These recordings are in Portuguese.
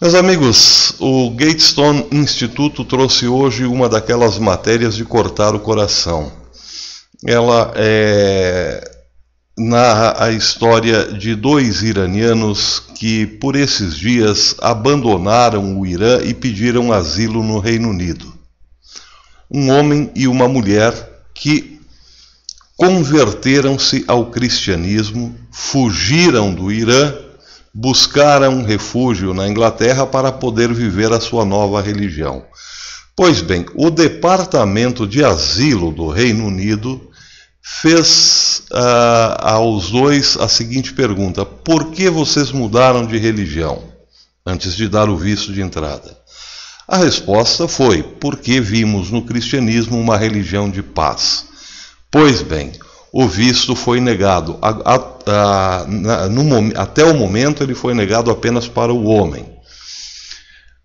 Meus amigos, o Gatestone Instituto trouxe hoje uma daquelas matérias de cortar o coração. Ela é, narra a história de dois iranianos que, por esses dias, abandonaram o Irã e pediram asilo no Reino Unido. Um homem e uma mulher que converteram-se ao cristianismo, fugiram do Irã buscaram refúgio na Inglaterra para poder viver a sua nova religião. Pois bem, o Departamento de Asilo do Reino Unido fez uh, aos dois a seguinte pergunta: por que vocês mudaram de religião antes de dar o visto de entrada? A resposta foi: porque vimos no cristianismo uma religião de paz. Pois bem, o visto foi negado. A, a, a, no, até o momento, ele foi negado apenas para o homem,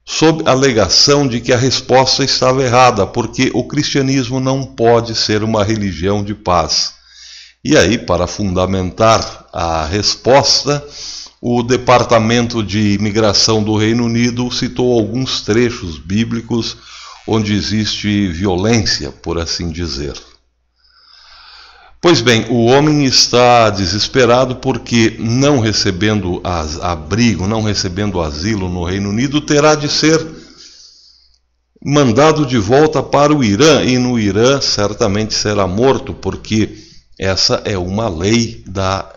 sob alegação de que a resposta estava errada, porque o cristianismo não pode ser uma religião de paz. E aí, para fundamentar a resposta, o Departamento de Imigração do Reino Unido citou alguns trechos bíblicos onde existe violência, por assim dizer. Pois bem, o homem está desesperado porque, não recebendo as, abrigo, não recebendo asilo no Reino Unido, terá de ser mandado de volta para o Irã, e no Irã certamente será morto, porque essa é uma lei da,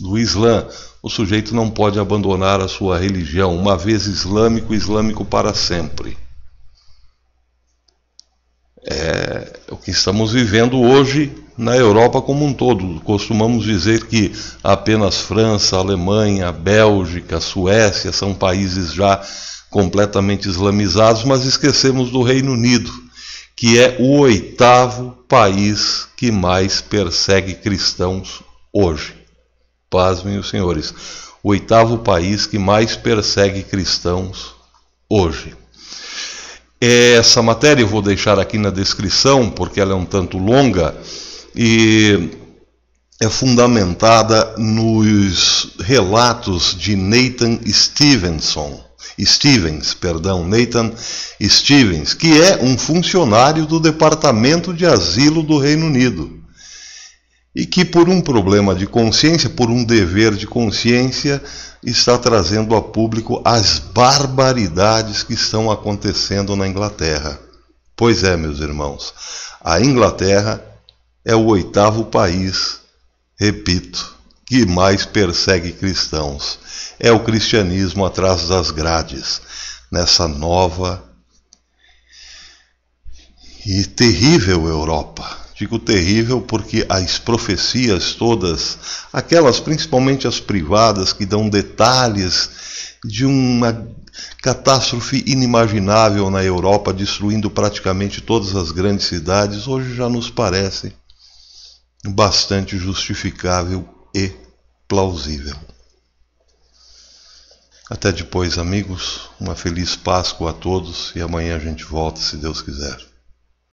do Islã. O sujeito não pode abandonar a sua religião, uma vez islâmico, islâmico para sempre. É o que estamos vivendo hoje na Europa como um todo. Costumamos dizer que apenas França, Alemanha, Bélgica, Suécia são países já completamente islamizados, mas esquecemos do Reino Unido, que é o oitavo país que mais persegue cristãos hoje. Pasmem os senhores, o oitavo país que mais persegue cristãos hoje. Essa matéria eu vou deixar aqui na descrição, porque ela é um tanto longa, e é fundamentada nos relatos de Nathan Stevenson. Stevens, perdão, Nathan Stevens, que é um funcionário do Departamento de Asilo do Reino Unido e que, por um problema de consciência, por um dever de consciência, está trazendo a público as barbaridades que estão acontecendo na Inglaterra. Pois é, meus irmãos, a Inglaterra é o oitavo país, repito, que mais persegue cristãos. É o cristianismo atrás das grades, nessa nova e terrível Europa. Digo terrível porque as profecias todas, aquelas principalmente as privadas, que dão detalhes de uma catástrofe inimaginável na Europa, destruindo praticamente todas as grandes cidades, hoje já nos parecem bastante justificável e plausível. Até depois, amigos. Uma feliz Páscoa a todos e amanhã a gente volta, se Deus quiser.